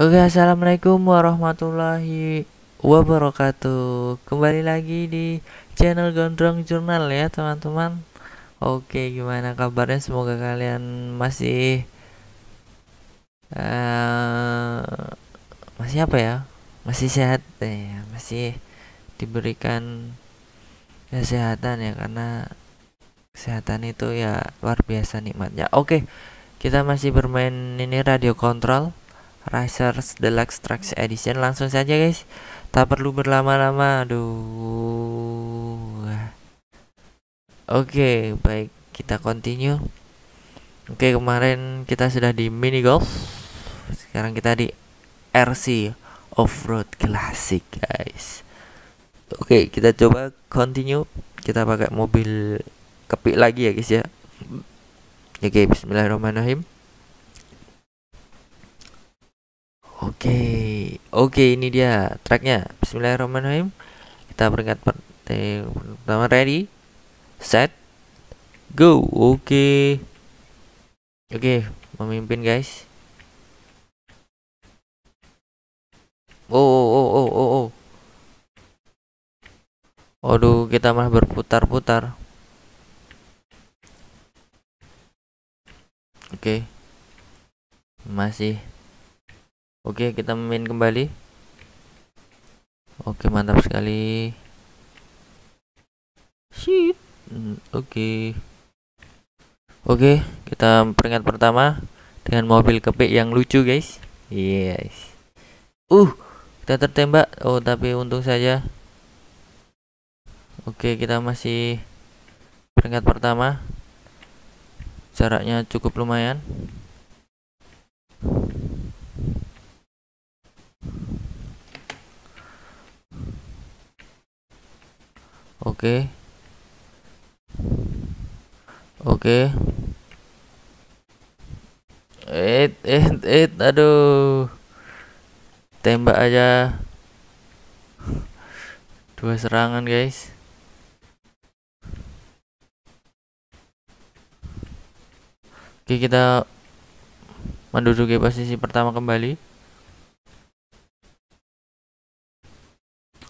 Oke assalamualaikum warahmatullahi wabarakatuh Kembali lagi di channel Gondrong Jurnal ya teman-teman Oke gimana kabarnya semoga kalian masih uh, Masih apa ya Masih sehat ya Masih diberikan kesehatan ya karena kesehatan itu ya luar biasa nikmatnya oke kita masih bermain ini radio kontrol Racers Deluxe Trucks Edition langsung saja guys tak perlu berlama-lama aduh oke okay, baik kita continue oke okay, kemarin kita sudah di mini golf sekarang kita di RC Offroad classic guys oke okay, kita coba continue kita pakai mobil kepik lagi ya guys ya oke okay, bismillahirrahmanirrahim Oke, okay. oke ini dia tracknya. Bismillahirrahmanirrahim. Kita peringkat per pertama ready, set, go. Oke, okay. oke okay, memimpin guys. Oh, oh, oh, oh, oh, oh, oh. Waduh, kita malah berputar-putar. Oke. Okay. Masih Oke, kita main kembali. Oke, mantap sekali. Shit. Hmm, oke. Oke, kita peringkat pertama dengan mobil kepik yang lucu, guys. Yes. Uh, kita tertembak. Oh, tapi untung saja. Oke, kita masih peringkat pertama. Jaraknya cukup lumayan. Oke. Oke. Eh, eh, eh, aduh. Tembak aja. Dua serangan, guys. Oke, kita menduduki posisi pertama kembali.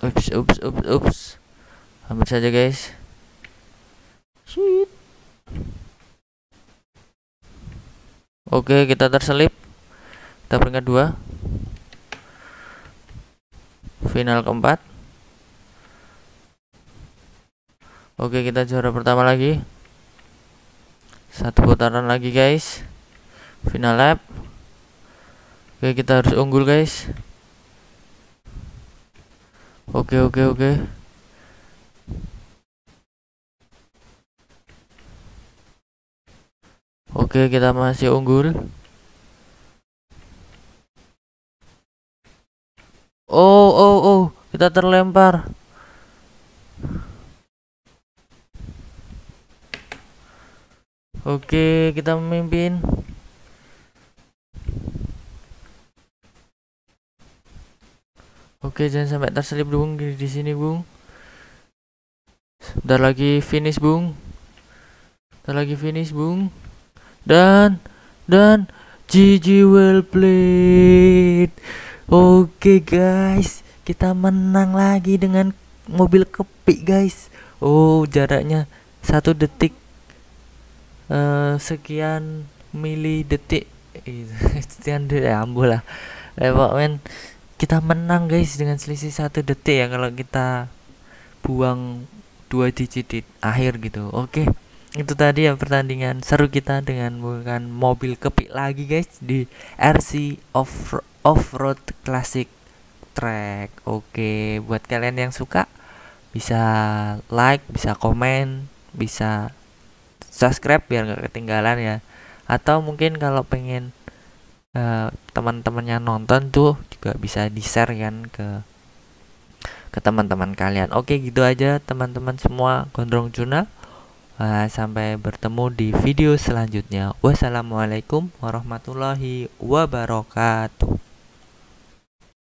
Ups, ups, ups, ups ambil saja guys sweet Oke, kita terselip. Kita peringkat dua Final keempat. Oke, kita juara pertama lagi. Satu putaran lagi, guys. Final lap. Oke, kita harus unggul, guys. Oke, oke, oke. Oke, kita masih unggul. Oh, oh, oh, kita terlempar. Oke, kita memimpin. Oke, jangan sampai terselip dong di sini, Bung. Sebentar lagi finish, Bung. Sebentar lagi finish, Bung dan dan GG well played oke guys kita menang lagi dengan mobil kepik guys oh jaraknya satu detik uh, sekian mili detik eh, sekian detik ya lah eh, men kita menang guys dengan selisih satu detik ya kalau kita buang dua digit di akhir gitu oke itu tadi ya pertandingan seru kita dengan bukan mobil kepik lagi guys di RC off off road classic track oke buat kalian yang suka bisa like bisa komen bisa subscribe biar nggak ketinggalan ya atau mungkin kalau pengen uh, eh, teman-temannya nonton tuh juga bisa di share kan ke ke teman-teman kalian oke gitu aja teman-teman semua gondrong juna Uh, sampai bertemu di video selanjutnya. Wassalamualaikum warahmatullahi wabarakatuh.